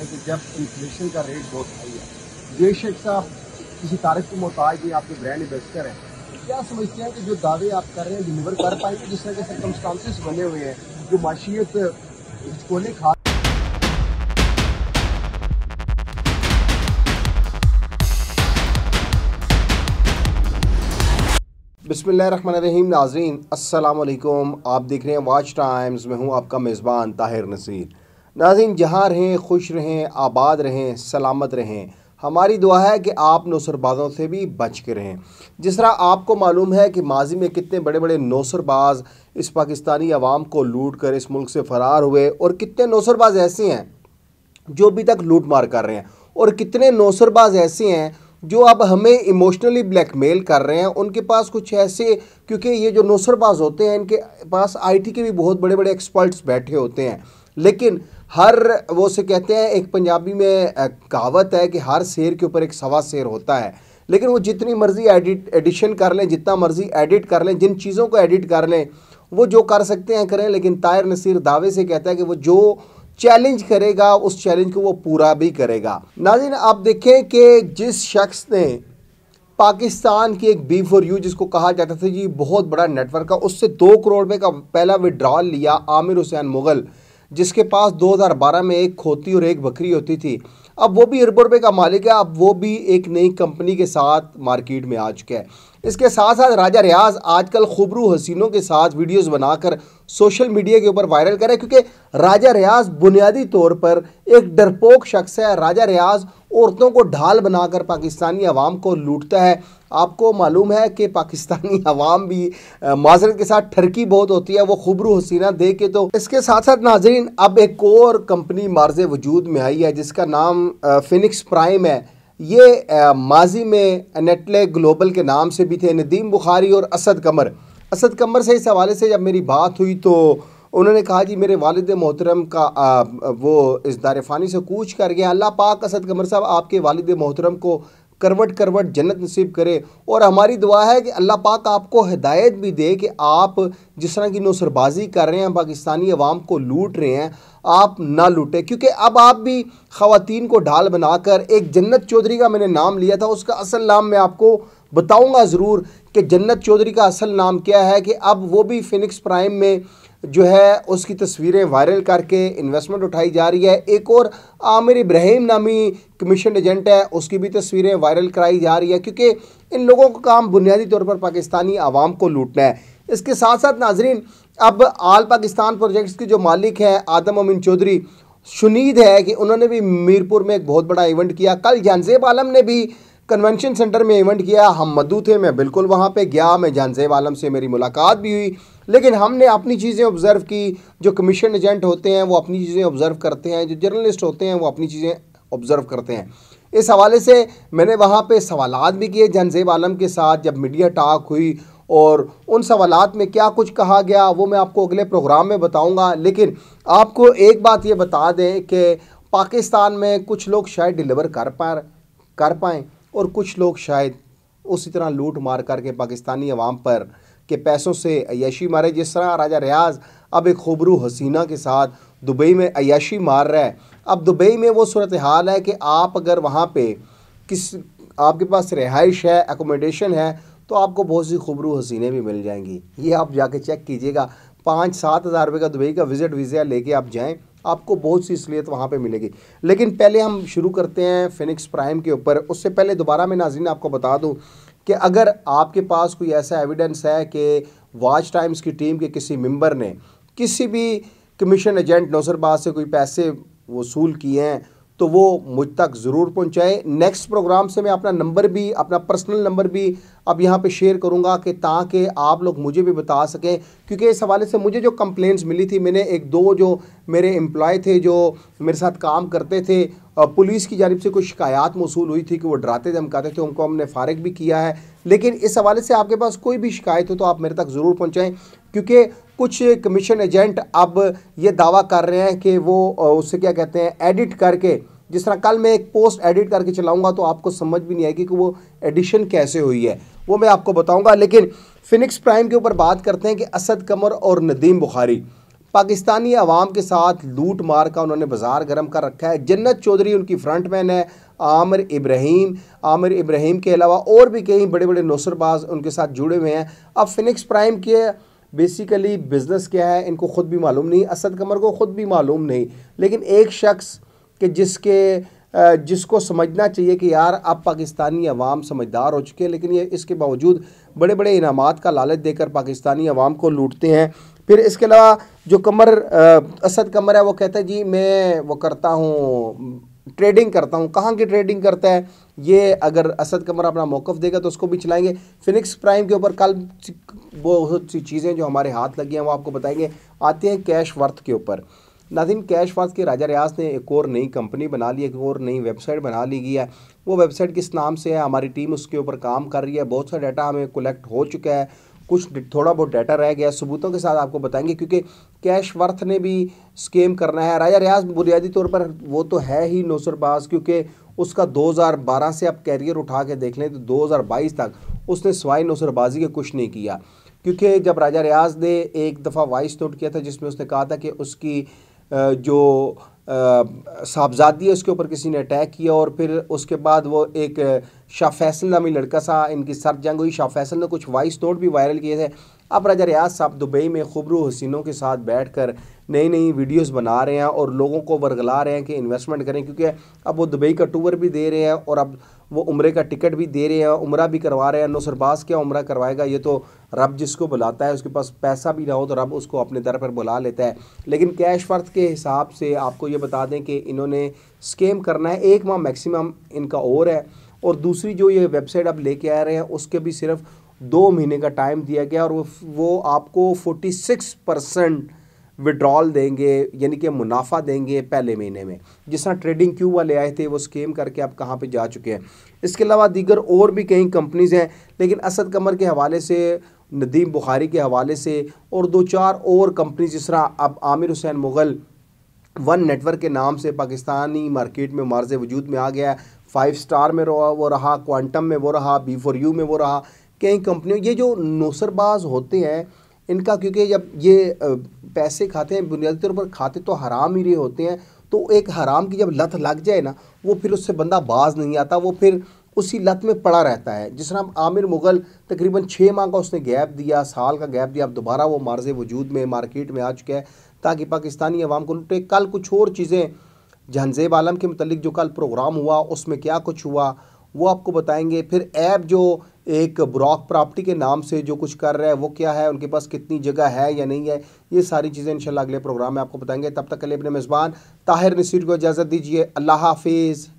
है कि जब इन्फ्लेशन का रेट बहुत हाई है बेशक साहब किसी तारीख के मोहताज ये आपके ब्रांड इन्वेस्टर हैं क्या समझते हैं कि जो दावे आप कर रहे हैं डिलीवर कर पाएंगे जिस तरह के सरकमस्टांसिस बने हुए हैं जो माशियत को खा बसमीम नाजरीन असलकुम आप देख रहे हैं वाच टाइम्स में हूँ आपका मेज़बान ताहिर नसीर नाजिन जहाँ रहें खुश रहें आबाद रहें सलामत रहें हमारी दुआ है कि आप नौसरबाज़ों से भी बच के रहें जिस तरह आपको मालूम है कि माजी में कितने बड़े बड़े नौसरबाज इस पाकिस्तानी आवाम को लूट कर इस मुल्क से फ़रार हुए और कितने नौसरबाज ऐसे हैं जो अभी तक लूट मार कर रहे हैं और कितने नौसरबाज ऐसे हैं जो अब हमें इमोशनली ब्लैकमेल कर रहे हैं उनके पास कुछ ऐसे क्योंकि ये जो नौसरबाज होते हैं इनके पास आईटी के भी बहुत बड़े बड़े एक्सपर्ट्स बैठे होते हैं लेकिन हर वो से कहते हैं एक पंजाबी में कहावत है कि हर शेर के ऊपर एक सवा शेर होता है लेकिन वो जितनी मर्ज़ी एडिट एडिशन कर लें जितना मर्ज़ी एडिट कर लें जिन चीज़ों को एडिट कर लें वो जो कर सकते हैं करें लेकिन तायर नसीर दावे से कहता है कि वो जो चैलेंज करेगा उस चैलेंज को वो पूरा भी करेगा नाजिन आप देखें कि जिस शख्स ने पाकिस्तान की एक बी फॉर यू जिसको कहा जाता था जी बहुत बड़ा नेटवर्क है उससे दो करोड़ रुपये का पहला विड्रॉल लिया आमिर हुसैन मुग़ल जिसके पास 2012 में एक खोती और एक बकरी होती थी अब वो भी अरबों रुपये का मालिक है अब वो भी एक नई कंपनी के साथ मार्केट में आ चुका है इसके साथ साथ राजा रियाज आजकल खुबरू हसीनों के साथ वीडियोस बनाकर सोशल मीडिया के ऊपर वायरल करें क्योंकि राजा रियाज बुनियादी तौर पर एक डरपोक शख्स है राजा रियाज औरतों को ढाल बनाकर पाकिस्तानी आवाम को लूटता है आपको मालूम है कि पाकिस्तानी आवाम भी माजरत के साथ ठरकी बहुत होती है वो खुबरू हसीना दे के तो इसके साथ साथ नाजरीन अब एक और कंपनी मार्ज वजूद में आई है जिसका नाम फिनिक्स प्राइम है ये माजी में नेटले ग्लोबल के नाम से भी थे नदीम बुखारी और असद कमर असद कमर से इस हवाले से जब मेरी बात हुई तो उन्होंने कहा जी मेरे वालद मोहतरम का आ, वो इस दार फ़ानी से कूच कर गया अल्लाह पाक असद कमर साहब आपके वालद मोहतरम को करवट करवट जन्नत नसीब करे और हमारी दुआ है कि अल्लाह पाक आपको हिदायत भी दे कि आप जिस तरह की नौसरबाजी कर रहे हैं पाकिस्तानी अवाम को लूट रहे हैं आप ना लूटें क्योंकि अब आप भी ख़वान को ढाल बनाकर एक जन्नत चौधरी का मैंने नाम लिया था उसका असल नाम मैं आपको बताऊँगा ज़रूर कि जन्नत चौधरी का असल नाम क्या है कि अब वो भी फिनिक्स प्राइम में जो है उसकी तस्वीरें वायरल करके इन्वेस्टमेंट उठाई जा रही है एक और आमिर इब्राहिम नामी कमीशन एजेंट है उसकी भी तस्वीरें वायरल कराई जा रही है क्योंकि इन लोगों का काम बुनियादी तौर पर पाकिस्तानी आवाम को लूटना है इसके साथ साथ नाजरीन अब आल पाकिस्तान प्रोजेक्ट्स के जो मालिक हैं आदम अमीन चौधरी शुनीद है कि उन्होंने भी मीरपुर में एक बहुत बड़ा इवेंट किया कल जानजेब आलम ने भी कन्वेंशन सेंटर में इवेंट किया हम मधु थे मैं बिल्कुल वहाँ पे गया मैं जानजेब आलम से मेरी मुलाकात भी हुई लेकिन हमने अपनी चीज़ें ऑब्ज़र्व की जो कमीशन एजेंट होते हैं वो अपनी चीज़ें ऑब्ज़र्व करते हैं जो जर्नलिस्ट होते हैं वो अपनी चीज़ें ऑब्ज़र्व करते हैं इस हवाले से मैंने वहाँ पर सवाल भी किए जनजेब आलम के साथ जब मीडिया टाक हुई और उन सवाल में क्या कुछ कहा गया वो मैं आपको अगले प्रोग्राम में बताऊँगा लेकिन आपको एक बात ये बता दें कि पाकिस्तान में कुछ लोग शायद डिलीवर कर पा कर पाएँ और कुछ लोग शायद उसी तरह लूट मार करके पाकिस्तानी अवाम पर के पैसों से अयाशी मारे जिस तरह राजा रियाज अब एक खूबरू हसीना के साथ दुबई में अयाशी मार रहा है अब दुबई में वो सूरत हाल है कि आप अगर वहाँ पे किस आपके पास रिहाइश है एकोमोडेशन है तो आपको बहुत सी खूबरू हसीने भी मिल जाएंगी ये आप जाके चेक कीजिएगा पाँच सात हज़ार रुपये का दुबई का विज़िट वीज़ा लेके आप जाएँ आपको बहुत सी असलियत वहाँ पे मिलेगी लेकिन पहले हम शुरू करते हैं फिनिक्स प्राइम के ऊपर उससे पहले दोबारा मैं नाजीन आपको बता दूँ कि अगर आपके पास कोई ऐसा एविडेंस है कि वाच टाइम्स की टीम के किसी मेंबर ने किसी भी कमीशन एजेंट नौसरबाज से कोई पैसे वसूल किए हैं तो वो मुझ तक ज़रूर पहुंचाए नेक्स्ट प्रोग्राम से मैं अपना नंबर भी अपना पर्सनल नंबर भी अब यहाँ पे शेयर करूँगा कि ताकि आप लोग मुझे भी बता सकें क्योंकि इस हवाले से मुझे जो कंप्लेंट्स मिली थी मैंने एक दो जो मेरे एम्प्लॉय थे जो मेरे साथ काम करते थे पुलिस की जानब से कुछ शिकायत मौसू हुई थी कि वो डराते धमकाते थे उनको हमने फारग भी किया है लेकिन इस हवाले से आपके पास कोई भी शिकायत हो तो आप मेरे तक ज़रूर पहुँचाएँ क्योंकि कुछ कमीशन एजेंट अब ये दावा कर रहे हैं कि वो उससे क्या कहते हैं एडिट करके जिस तरह कल मैं एक पोस्ट एडिट करके चलाऊंगा तो आपको समझ भी नहीं आएगी कि वो एडिशन कैसे हुई है वो मैं आपको बताऊंगा लेकिन फिनिक्स प्राइम के ऊपर बात करते हैं कि असद कमर और नदीम बुखारी पाकिस्तानी आवाम के साथ लूट मार का उन्होंने बाजार गर्म कर रखा है जन्नत चौधरी उनकी फ्रंट मैन है आमिर इब्राहिम आमिर इब्राहिम के अलावा और भी कई बड़े बड़े नौसरबाज उनके साथ जुड़े हुए हैं अब फिनिक्स प्राइम के बेसिकली बिज़नेस क्या है इनको ख़ुद भी मालूम नहीं असद कमर को ख़ुद भी मालूम नहीं लेकिन एक शख्स के जिसके जिसको समझना चाहिए कि यार अब पाकिस्तानी अवाम समझदार हो चुके हैं लेकिन ये इसके बावजूद बड़े बड़े इनाम का लालच देकर पाकिस्तानी अवाम को लूटते हैं फिर इसके अलावा जो कमर असद कमर है वो कहता है जी मैं वो करता हूँ ट्रेडिंग करता हूँ कहाँ की ट्रेडिंग करता है ये अगर असद कमर अपना मौक़ देगा तो उसको भी चलाएंगे फिनिक्स प्राइम के ऊपर कल बहुत सी चीज़ें जो हमारे हाथ लगी हैं वो आपको बताएंगे आते हैं कैश वर्थ के ऊपर नाजिन कैश वर्थ के राजा रियाज ने एक और नई कंपनी बना ली एक और नई वेबसाइट बना ली गई है वो वेबसाइट किस नाम से है हमारी टीम उसके ऊपर काम कर रही है बहुत सारा डाटा हमें कलेक्ट हो चुका है कुछ थोड़ा बहुत डाटा रह गया सबूतों के साथ आपको बताएंगे क्योंकि कैश वर्थ ने भी स्केम करना है राजा रियाज बुनियादी तौर पर वो तो है ही नौसरबाज क्योंकि उसका 2012 से आप कैरियर उठा के देख लें तो 2022 तक उसने सवाई नौसरबाजी के कुछ नहीं किया क्योंकि जब राजा रियाज ने एक दफ़ा वाइस नोट किया था जिसमें उसने कहा था कि उसकी जो साहबजादी है उसके ऊपर किसी ने अटैक किया और फिर उसके बाद वो एक शाह फैसल नामी लड़का सा इनकी सर जंग हुई शाह फैसल ने कुछ वॉइस नोट भी वायरल किए थे अब राजा रियाज साहब दुबई में खबरू हसीनों के साथ बैठकर नई नई वीडियोस बना रहे हैं और लोगों को बरगला रहे हैं कि इन्वेस्टमेंट करें क्योंकि अब वो दुबई का टूर भी दे रहे हैं और अब वो उम्र का टिकट भी दे रहे हैं उम्र भी करवा रहे हैं नो सरबाज क्या उम्र करवाएगा ये तो रब जिसको बुलाता है उसके पास पैसा भी ना हो तो रब उसको अपने दर पर बुला लेता है लेकिन कैश फर्थ के हिसाब से आपको ये बता दें कि इन्होंने स्केम करना है एक माह मैक्सिमम इनका और है और दूसरी जो ये वेबसाइट आप लेके आ रहे हैं उसके भी सिर्फ दो महीने का टाइम दिया गया और वो वो आपको फोर्टी सिक्स परसेंट विड्रॉल देंगे यानी कि मुनाफा देंगे पहले महीने में जिस तरह ट्रेडिंग क्यू वाले आए थे वो स्कीम करके अब कहाँ पे जा चुके हैं इसके अलावा दीगर और भी कई कंपनीज़ हैं लेकिन असद कमर के हवाले से नदीम बुखारी के हवाले से और दो चार और कंपनी जिस तरह अब आमिर हुसैन मुग़ल वन नेटवर्क के नाम से पाकिस्तानी मार्केट में मार्ज वजूद में आ गया फाइव स्टार में वो रहा क्वांटम में वो रहा बी फोर यू में वो रहा कई कंपनियों ये जो नौसरबाज होते हैं इनका क्योंकि जब ये पैसे खाते हैं बुनियादी तौर पर खाते तो हराम ही रहे होते हैं तो एक हराम की जब लत लग जाए ना वो फिर उससे बंदा बाज नहीं आता वो फिर उसी लत में पड़ा रहता है जिस तरह आमिर मुग़ल तकरीबन छः माह का उसने गैप दिया साल का गैप दिया अब दोबारा वो मार्ज वजूद में मार्केट में आ चुका है ताकि पाकिस्तानी अवाम को लुटे कल कुछ और चीज़ें जहनजेब आलम के मतलब जो कल प्रोग्राम हुआ उसमें क्या कुछ हुआ वो आपको बताएंगे फिर ऐप जो एक ब्रॉक प्रॉपर्टी के नाम से जो कुछ कर रहे हैं वो क्या है उनके पास कितनी जगह है या नहीं है ये सारी चीज़ें इंशाल्लाह अगले प्रोग्राम में आपको बताएंगे तब तक के लिए अपने मेज़बान ताहिर नसीर को इजाज़त दीजिए अल्लाह हाफिज़